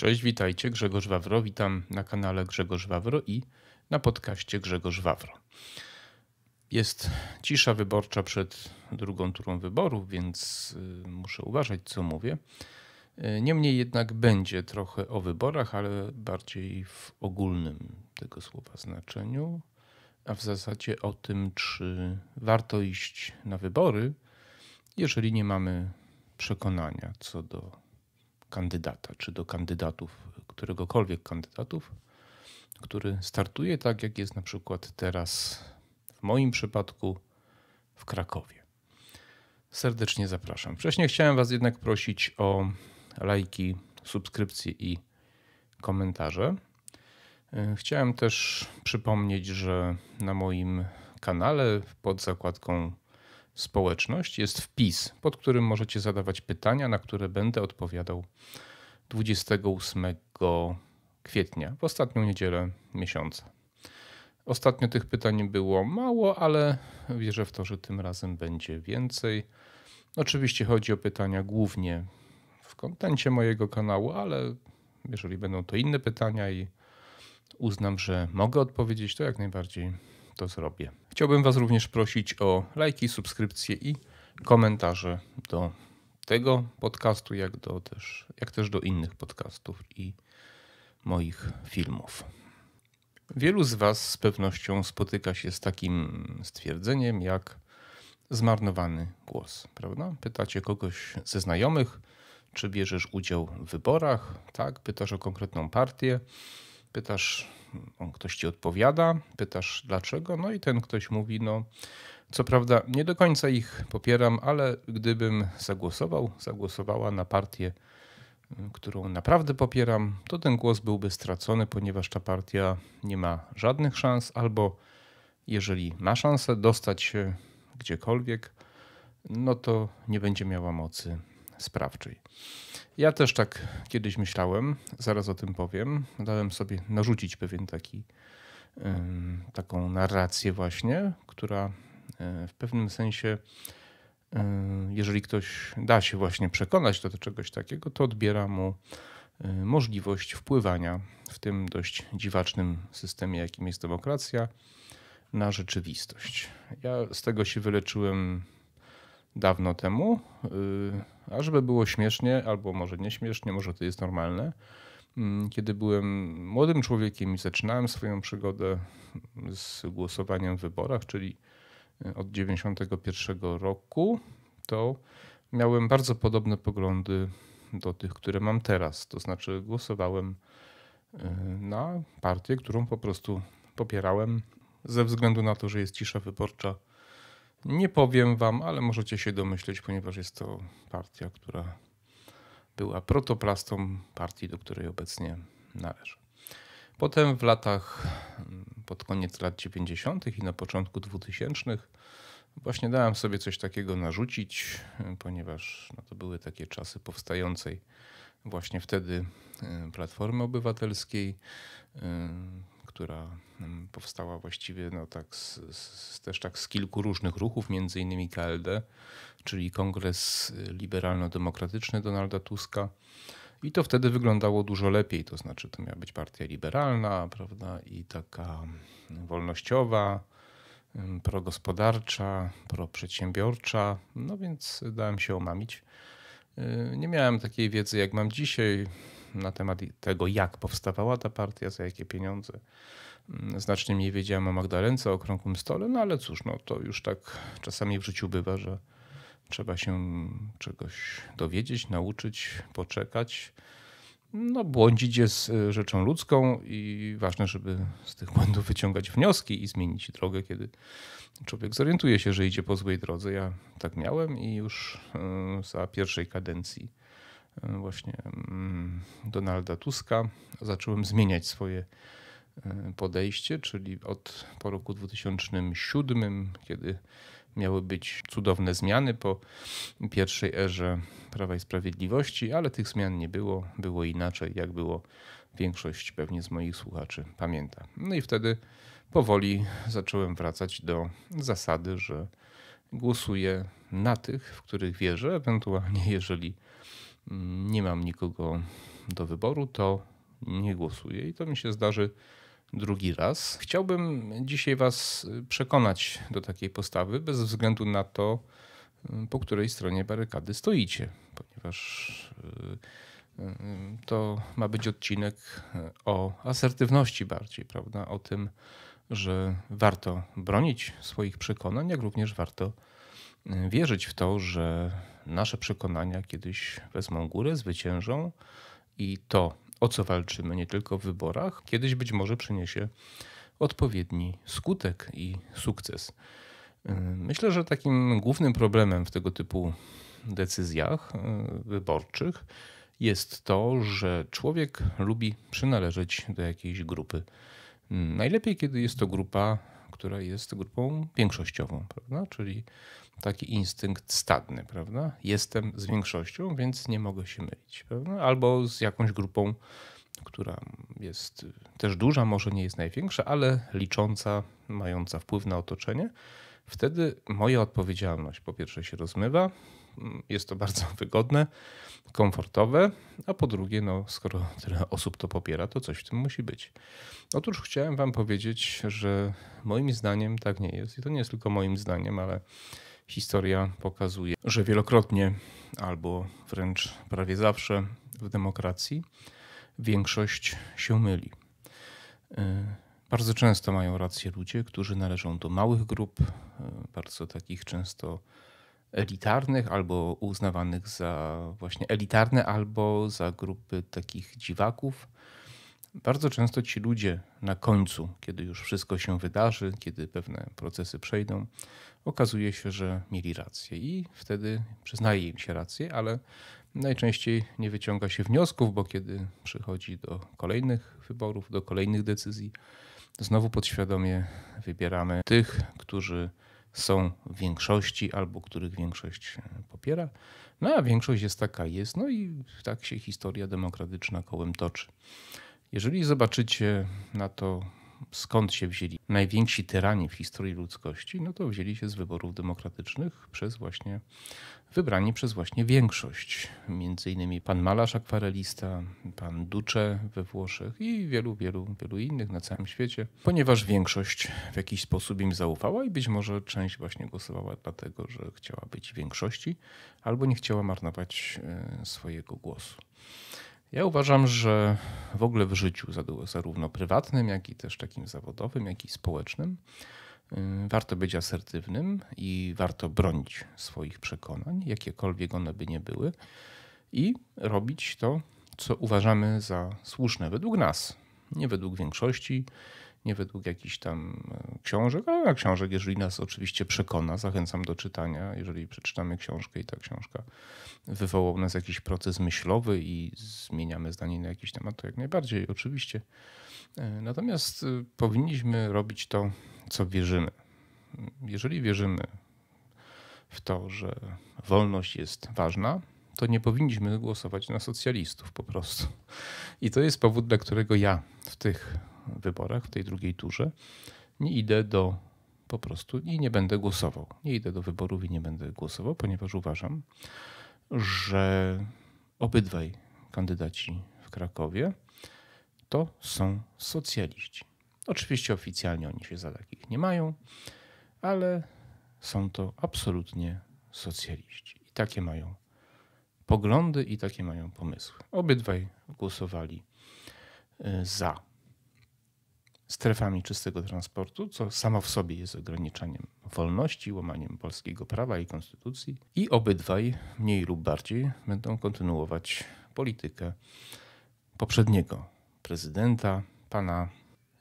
Cześć, witajcie, Grzegorz Wawro. Witam na kanale Grzegorz Wawro i na podcaście Grzegorz Wawro. Jest cisza wyborcza przed drugą turą wyborów, więc y, muszę uważać, co mówię. Y, niemniej jednak będzie trochę o wyborach, ale bardziej w ogólnym tego słowa znaczeniu, a w zasadzie o tym, czy warto iść na wybory, jeżeli nie mamy przekonania co do kandydata, czy do kandydatów, któregokolwiek kandydatów, który startuje tak, jak jest na przykład teraz w moim przypadku w Krakowie. Serdecznie zapraszam. Wcześniej chciałem Was jednak prosić o lajki, subskrypcje i komentarze. E, chciałem też przypomnieć, że na moim kanale pod zakładką społeczność jest wpis, pod którym możecie zadawać pytania, na które będę odpowiadał 28 kwietnia, w ostatnią niedzielę miesiąca. Ostatnio tych pytań było mało, ale wierzę w to, że tym razem będzie więcej. Oczywiście chodzi o pytania głównie w kontencie mojego kanału, ale jeżeli będą to inne pytania i uznam, że mogę odpowiedzieć, to jak najbardziej to zrobię. Chciałbym Was również prosić o lajki, subskrypcje i komentarze do tego podcastu, jak, do też, jak też do innych podcastów i moich filmów. Wielu z Was z pewnością spotyka się z takim stwierdzeniem jak zmarnowany głos, prawda? Pytacie kogoś ze znajomych, czy bierzesz udział w wyborach, tak? Pytasz o konkretną partię pytasz, on, ktoś ci odpowiada, pytasz dlaczego, no i ten ktoś mówi, no co prawda nie do końca ich popieram, ale gdybym zagłosował, zagłosowała na partię, y, którą naprawdę popieram, to ten głos byłby stracony, ponieważ ta partia nie ma żadnych szans, albo jeżeli ma szansę dostać się gdziekolwiek, no to nie będzie miała mocy sprawczej. Ja też tak kiedyś myślałem, zaraz o tym powiem. Dałem sobie narzucić pewien taki, taką narrację, właśnie, która e, w pewnym sensie, e, jeżeli ktoś da się właśnie przekonać do czegoś takiego, to odbiera mu e, możliwość wpływania w tym dość dziwacznym systemie, jakim jest demokracja, na rzeczywistość. Ja z tego się wyleczyłem dawno temu. Y, a żeby było śmiesznie, albo może nieśmiesznie, może to jest normalne, mm, kiedy byłem młodym człowiekiem i zaczynałem swoją przygodę z głosowaniem w wyborach, czyli e, od 91 roku, to miałem bardzo podobne poglądy do tych, które mam teraz. To znaczy głosowałem e, na partię, którą po prostu popierałem ze względu na to, że jest cisza wyborcza nie powiem wam, ale możecie się domyśleć, ponieważ jest to partia, która była protoplastą partii, do której obecnie należy. Potem w latach, mm, pod koniec lat 90. i na początku 2000 właśnie dałem sobie coś takiego narzucić, y, ponieważ no to były takie czasy powstającej właśnie wtedy y, Platformy Obywatelskiej. Y, która mm, powstała właściwie no tak z, z, też tak z kilku różnych ruchów, między innymi KLD, czyli Kongres Liberalno-Demokratyczny Donalda Tuska. I to wtedy wyglądało dużo lepiej, to znaczy to miała być partia liberalna, prawda, i taka mm, wolnościowa, mm, progospodarcza, proprzedsiębiorcza, no więc dałem się omamić. Y, nie miałem takiej wiedzy, jak mam dzisiaj na temat tego, jak powstawała ta partia, za jakie pieniądze. Mm, znacznie mniej wiedziałem o Magdalence, o okrągłym stole, no ale cóż, no to już tak czasami w życiu bywa, że trzeba się czegoś dowiedzieć, nauczyć, poczekać. No, błądzić jest y, rzeczą ludzką i ważne, żeby z tych błędów wyciągać wnioski i zmienić drogę, kiedy człowiek zorientuje się, że idzie po złej drodze. Ja tak miałem i już y, za pierwszej kadencji E, właśnie mm, Donalda Tuska zacząłem zmieniać swoje e, podejście, czyli od po roku 2007, kiedy miały być cudowne zmiany po pierwszej erze Prawa i Sprawiedliwości, ale tych zmian nie było, było inaczej, jak było większość pewnie z moich słuchaczy pamięta. No i wtedy powoli zacząłem wracać do zasady, że głosuję na tych, w których wierzę, ewentualnie jeżeli nie mam nikogo do wyboru, to nie głosuję i to mi się zdarzy drugi raz. Chciałbym dzisiaj Was y, przekonać do takiej postawy, bez względu na to, y, po której stronie barykady stoicie, ponieważ y, to ma być odcinek o asertywności bardziej, prawda? O tym, że warto bronić swoich przekonań, jak również warto wierzyć w to, że nasze przekonania kiedyś wezmą górę, zwyciężą i to, o co walczymy, nie tylko w wyborach, kiedyś być może przyniesie odpowiedni skutek i sukces. Yy, myślę, że takim głównym problemem w tego typu decyzjach yy, wyborczych jest to, że człowiek lubi przynależeć do jakiejś grupy. Najlepiej, kiedy jest to grupa, która jest grupą większościową, prawda? Czyli taki instynkt stadny, prawda? Jestem z większością, więc nie mogę się mylić, prawda? Albo z jakąś grupą, która jest też duża, może nie jest największa, ale licząca, mająca wpływ na otoczenie. Wtedy moja odpowiedzialność po pierwsze się rozmywa, jest to bardzo wygodne, komfortowe, a po drugie, no, skoro tyle osób to popiera, to coś w tym musi być. Otóż chciałem Wam powiedzieć, że moim zdaniem tak nie jest i to nie jest tylko moim zdaniem, ale Historia pokazuje, że wielokrotnie albo wręcz prawie zawsze w demokracji większość się myli. Y, bardzo często mają rację ludzie, którzy należą do małych grup, y, bardzo takich często elitarnych albo uznawanych za właśnie elitarne, albo za grupy takich dziwaków bardzo często ci ludzie na końcu, kiedy już wszystko się wydarzy, kiedy pewne procesy przejdą, okazuje się, że mieli rację i wtedy przyznaje im się rację, ale najczęściej nie wyciąga się wniosków, bo kiedy przychodzi do kolejnych wyborów, do kolejnych decyzji, znowu podświadomie wybieramy tych, którzy są w większości albo których większość popiera. No a większość jest taka jest, no i tak się historia demokratyczna kołem toczy. Jeżeli zobaczycie na to, skąd się wzięli najwięksi tyrani w historii ludzkości, no to wzięli się z wyborów demokratycznych przez właśnie wybrani przez właśnie większość. Między innymi pan malarz akwarelista, pan Duce we Włoszech i wielu, wielu, wielu innych na całym świecie, ponieważ większość w jakiś sposób im zaufała i być może część właśnie głosowała dlatego, że chciała być w większości albo nie chciała marnować e, swojego głosu. Ja uważam, że w ogóle w życiu, zarówno prywatnym, jak i też takim zawodowym, jak i społecznym, y, warto być asertywnym i warto bronić swoich przekonań, jakiekolwiek one by nie były, i robić to, co uważamy za słuszne według nas, nie według większości, nie według jakichś tam e, książek, ale książek, jeżeli nas oczywiście przekona, zachęcam do czytania, jeżeli przeczytamy książkę i ta książka wywołał nas jakiś proces myślowy i zmieniamy zdanie na jakiś temat, to jak najbardziej, oczywiście. E, natomiast e, powinniśmy robić to, co wierzymy. Jeżeli wierzymy w to, że wolność jest ważna, to nie powinniśmy głosować na socjalistów po prostu. I to jest powód, dla którego ja w tych wyborach, w tej drugiej turze, nie idę do po prostu i nie będę głosował. Nie idę do wyborów i nie będę głosował, ponieważ uważam, że obydwaj kandydaci w Krakowie to są socjaliści. Oczywiście oficjalnie oni się za takich nie mają, ale są to absolutnie socjaliści. I takie mają poglądy i takie mają pomysły. Obydwaj głosowali y, za strefami czystego transportu, co samo w sobie jest ograniczaniem wolności, łamaniem polskiego prawa i konstytucji, i obydwaj, mniej lub bardziej, będą kontynuować politykę poprzedniego prezydenta, pana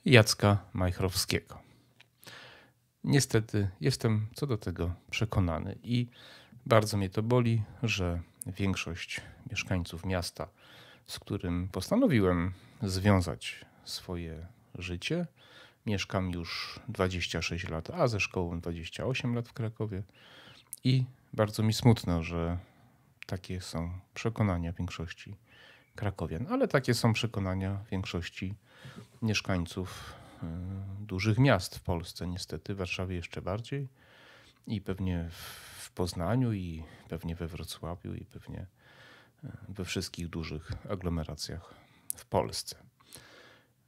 Jacka Majchrowskiego. Niestety jestem co do tego przekonany i bardzo mnie to boli, że większość mieszkańców miasta, z którym postanowiłem związać swoje życie. Mieszkam już 26 lat, a ze szkołą 28 lat w Krakowie. I bardzo mi smutno, że takie są przekonania większości Krakowian, ale takie są przekonania większości mieszkańców y, dużych miast w Polsce, niestety, w Warszawie jeszcze bardziej i pewnie w Poznaniu i pewnie we Wrocławiu i pewnie y, we wszystkich dużych aglomeracjach w Polsce.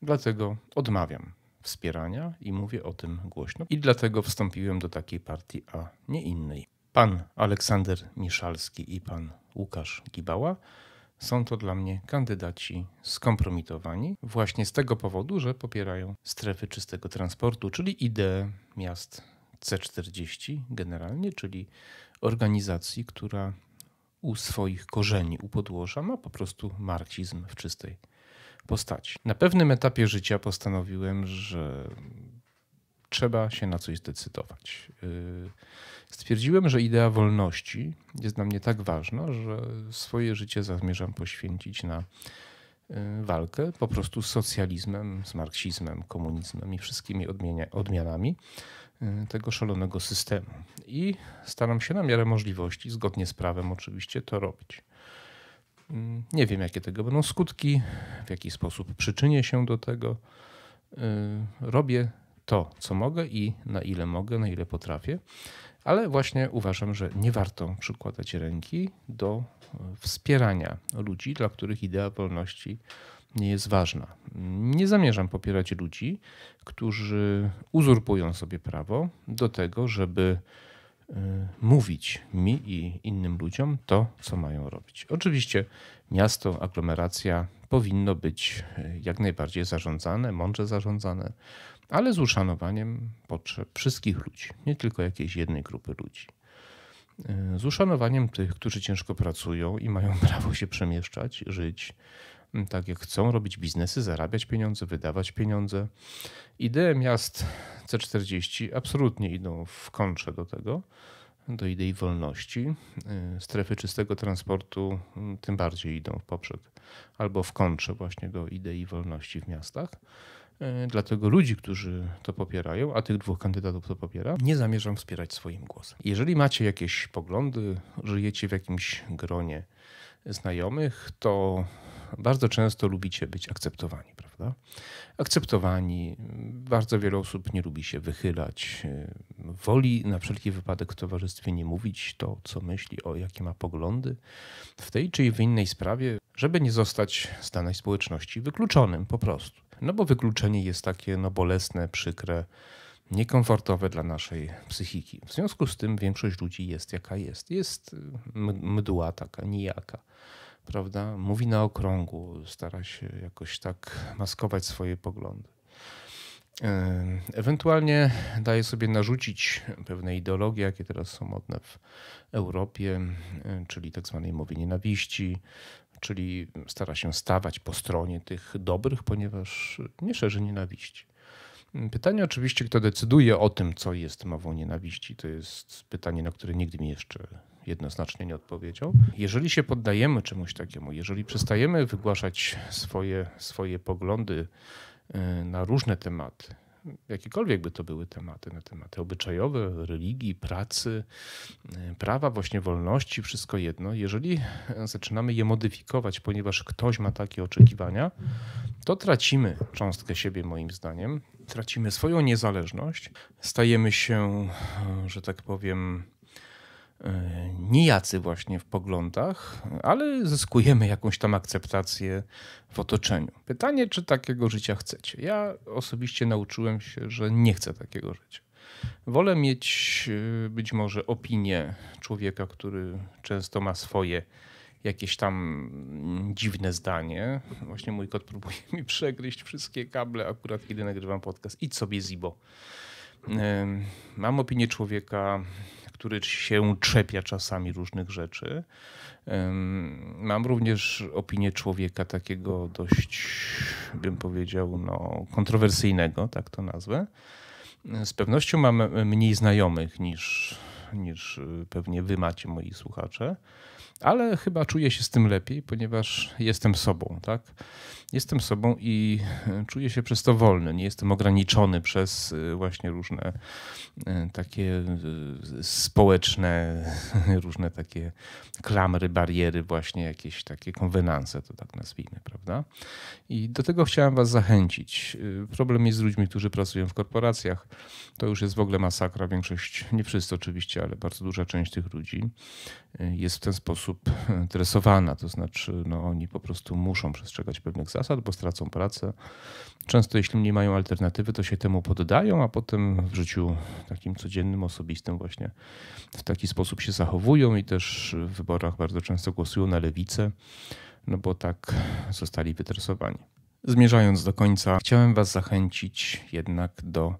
Dlatego odmawiam wspierania i mówię o tym głośno. I dlatego wstąpiłem do takiej partii, a nie innej. Pan Aleksander Miszalski i pan Łukasz Gibała są to dla mnie kandydaci skompromitowani właśnie z tego powodu, że popierają strefy czystego transportu, czyli ideę miast C40 generalnie, czyli organizacji, która u swoich korzeni, u podłoża ma po prostu marksizm w czystej postaci. Na pewnym etapie życia postanowiłem, że trzeba się na coś zdecydować. Y, stwierdziłem, że idea wolności jest dla mnie tak ważna, że swoje życie zamierzam poświęcić na y, walkę po prostu z socjalizmem, z marksizmem, komunizmem i wszystkimi odmianami y, tego szalonego systemu. I staram się na miarę możliwości, zgodnie z prawem oczywiście, to robić. Nie wiem, jakie tego będą skutki, w jaki sposób przyczynię się do tego. Y, robię to, co mogę i na ile mogę, na ile potrafię, ale właśnie uważam, że nie warto przykładać ręki do y, wspierania ludzi, dla których idea wolności nie jest ważna. Nie zamierzam popierać ludzi, którzy uzurpują sobie prawo do tego, żeby Y, mówić mi i innym ludziom to, co mają robić. Oczywiście miasto, aglomeracja powinno być y, jak najbardziej zarządzane, mądrze zarządzane, ale z uszanowaniem potrzeb wszystkich ludzi, nie tylko jakiejś jednej grupy ludzi. Y, z uszanowaniem tych, którzy ciężko pracują i mają prawo się przemieszczać, żyć, Mm, tak jak chcą robić biznesy, zarabiać pieniądze, wydawać pieniądze. Idee miast C40 absolutnie idą w kontrze do tego, do idei wolności. Y, strefy czystego transportu mm, tym bardziej idą w poprzek albo w kontrze właśnie do idei wolności w miastach. Y, dlatego ludzi, którzy to popierają, a tych dwóch kandydatów to popiera, nie zamierzam wspierać swoim głosem. Jeżeli macie jakieś poglądy, żyjecie w jakimś gronie znajomych, to bardzo często lubicie być akceptowani, prawda? Akceptowani, bardzo wiele osób nie lubi się wychylać, y, woli na wszelki wypadek w towarzystwie nie mówić to, co myśli, o jakie ma poglądy w tej czy w innej sprawie, żeby nie zostać z danej społeczności wykluczonym po prostu. No bo wykluczenie jest takie no, bolesne, przykre, niekomfortowe dla naszej psychiki. W związku z tym większość ludzi jest jaka jest. Jest y, mdła taka, nijaka prawda? Mówi na okrągu, stara się jakoś tak maskować swoje poglądy. Ewentualnie daje sobie narzucić pewne ideologie, jakie teraz są modne w Europie, czyli tak zwanej mowy nienawiści, czyli stara się stawać po stronie tych dobrych, ponieważ nie szerzy nienawiści. Pytanie oczywiście, kto decyduje o tym, co jest mową nienawiści, to jest pytanie, na które nigdy mi jeszcze jednoznacznie nie odpowiedział. Jeżeli się poddajemy czemuś takiemu, jeżeli przestajemy wygłaszać swoje, swoje poglądy y, na różne tematy, jakiekolwiek by to były tematy, na tematy obyczajowe, religii, pracy, y, prawa, właśnie wolności, wszystko jedno. Jeżeli zaczynamy je modyfikować, ponieważ ktoś ma takie oczekiwania, to tracimy cząstkę siebie, moim zdaniem, tracimy swoją niezależność, stajemy się, że tak powiem, E, nijacy właśnie w poglądach, ale zyskujemy jakąś tam akceptację w otoczeniu. Pytanie, czy takiego życia chcecie? Ja osobiście nauczyłem się, że nie chcę takiego życia. Wolę mieć e, być może opinię człowieka, który często ma swoje jakieś tam mm, dziwne zdanie. Właśnie mój kot próbuje mi przegryźć wszystkie kable, akurat kiedy nagrywam podcast. Idź sobie, Zibo. E, mam opinię człowieka, który się czepia czasami różnych rzeczy. Mam również opinię człowieka takiego dość, bym powiedział, no, kontrowersyjnego, tak to nazwę. Z pewnością mam mniej znajomych niż niż y, pewnie wy macie, moi słuchacze, ale chyba czuję się z tym lepiej, ponieważ jestem sobą, tak? Jestem sobą i y, czuję się przez to wolny. Nie jestem ograniczony przez y, właśnie różne takie społeczne, różne takie klamry, bariery, właśnie jakieś takie konwenanse, to tak nazwijmy, prawda? I do tego chciałem was zachęcić. Problem jest z ludźmi, którzy pracują w korporacjach. To już jest w ogóle masakra. Większość, nie wszyscy oczywiście, ale bardzo duża część tych ludzi y, jest w ten sposób tresowana, e, to znaczy no, oni po prostu muszą przestrzegać pewnych zasad, bo stracą pracę. Często jeśli nie mają alternatywy, to się temu poddają, a potem w życiu takim codziennym, osobistym właśnie w taki sposób się zachowują i też w wyborach bardzo często głosują na lewicę, no bo tak zostali wytresowani. Zmierzając do końca, chciałem Was zachęcić jednak do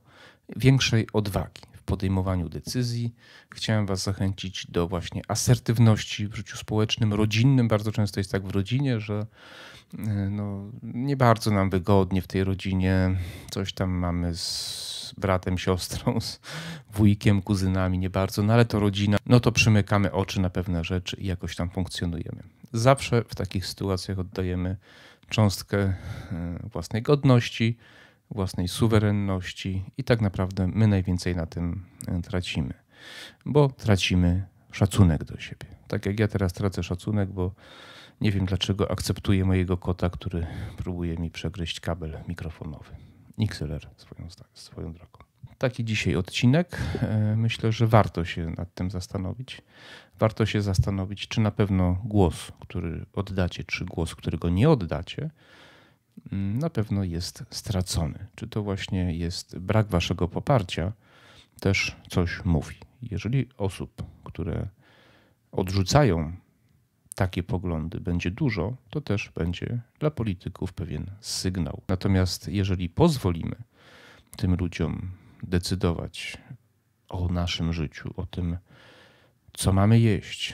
większej odwagi podejmowaniu decyzji. Chciałem Was zachęcić do właśnie asertywności w życiu społecznym, rodzinnym. Bardzo często jest tak w rodzinie, że e, no, nie bardzo nam wygodnie w tej rodzinie. Coś tam mamy z bratem, siostrą, z wujkiem, kuzynami, nie bardzo, no ale to rodzina. No to przymykamy oczy na pewne rzeczy i jakoś tam funkcjonujemy. Zawsze w takich sytuacjach oddajemy cząstkę e, własnej godności własnej suwerenności i tak naprawdę my najwięcej na tym e, tracimy, bo tracimy szacunek do siebie. Tak jak ja teraz tracę szacunek, bo nie wiem dlaczego akceptuję mojego kota, który próbuje mi przegryźć kabel mikrofonowy. Nixeler swoją, swoją drogą. Taki dzisiaj odcinek. E, myślę, że warto się nad tym zastanowić. Warto się zastanowić, czy na pewno głos, który oddacie, czy głos, którego nie oddacie, Mm, na pewno jest stracony. Czy to właśnie jest brak waszego poparcia, też coś mówi. Jeżeli osób, które odrzucają takie poglądy będzie dużo, to też będzie dla polityków pewien sygnał. Natomiast jeżeli pozwolimy tym ludziom decydować o naszym życiu, o tym, co mamy jeść,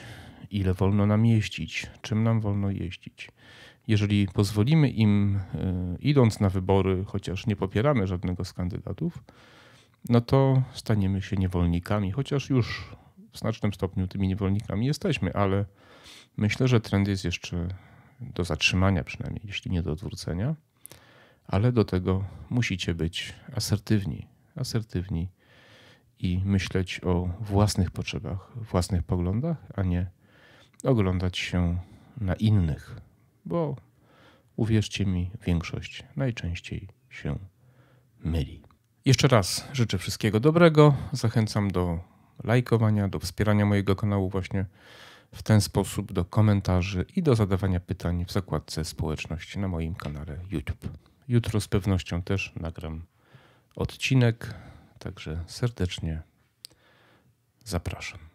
ile wolno nam jeździć, czym nam wolno jeździć, jeżeli pozwolimy im, e, idąc na wybory, chociaż nie popieramy żadnego z kandydatów, no to staniemy się niewolnikami, chociaż już w znacznym stopniu tymi niewolnikami jesteśmy, ale myślę, że trend jest jeszcze do zatrzymania, przynajmniej jeśli nie do odwrócenia, ale do tego musicie być asertywni, asertywni i myśleć o własnych potrzebach, własnych poglądach, a nie oglądać się na innych bo uwierzcie mi, większość najczęściej się myli. Jeszcze raz życzę wszystkiego dobrego. Zachęcam do lajkowania, do wspierania mojego kanału właśnie w ten sposób, do komentarzy i do zadawania pytań w zakładce społeczności na moim kanale YouTube. Jutro z pewnością też nagram odcinek, także serdecznie zapraszam.